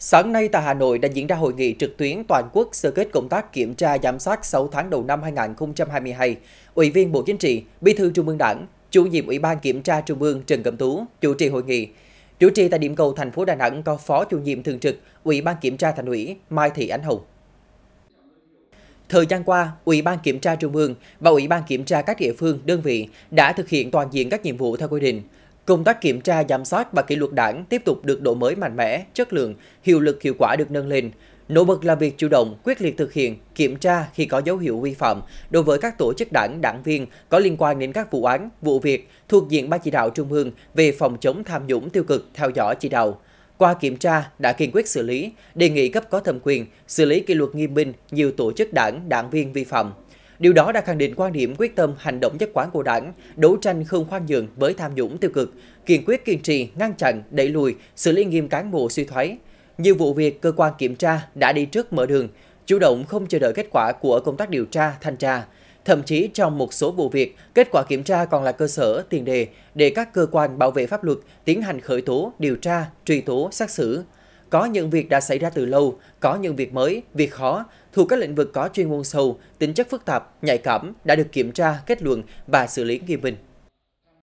Sáng nay tại Hà Nội đã diễn ra hội nghị trực tuyến toàn quốc sơ kết công tác kiểm tra giám sát 6 tháng đầu năm 2022. Ủy viên Bộ Chính trị, Bí thư Trung ương Đảng, Chủ nhiệm Ủy ban Kiểm tra Trung ương Trần Cẩm Tú chủ trì hội nghị. Chủ trì tại điểm cầu thành phố Đà Nẵng có Phó Chủ nhiệm thường trực Ủy ban Kiểm tra Thành ủy Mai Thị Ánh Hồng. Thời gian qua, Ủy ban Kiểm tra Trung ương và Ủy ban Kiểm tra các địa phương, đơn vị đã thực hiện toàn diện các nhiệm vụ theo quy định, Công tác kiểm tra, giám sát và kỷ luật đảng tiếp tục được đổi mới mạnh mẽ, chất lượng, hiệu lực hiệu quả được nâng lên. Nổi bật là việc chủ động, quyết liệt thực hiện, kiểm tra khi có dấu hiệu vi phạm đối với các tổ chức đảng, đảng viên có liên quan đến các vụ án, vụ việc thuộc diện Ban chỉ đạo Trung ương về phòng chống tham nhũng tiêu cực theo dõi chỉ đạo. Qua kiểm tra, đã kiên quyết xử lý, đề nghị cấp có thẩm quyền, xử lý kỷ luật nghiêm minh nhiều tổ chức đảng, đảng viên vi phạm. Điều đó đã khẳng định quan điểm quyết tâm hành động nhất quán của đảng, đấu tranh không khoan nhượng với tham nhũng tiêu cực, kiên quyết kiên trì, ngăn chặn, đẩy lùi, xử lý nghiêm cán bộ suy thoái. Nhiều vụ việc cơ quan kiểm tra đã đi trước mở đường, chủ động không chờ đợi kết quả của công tác điều tra, thanh tra. Thậm chí trong một số vụ việc, kết quả kiểm tra còn là cơ sở, tiền đề để các cơ quan bảo vệ pháp luật tiến hành khởi tố, điều tra, truy tố, xét xử. Có những việc đã xảy ra từ lâu, có những việc mới, việc khó, thuộc các lĩnh vực có chuyên môn sâu, tính chất phức tạp, nhạy cảm đã được kiểm tra, kết luận và xử lý nghiêm minh.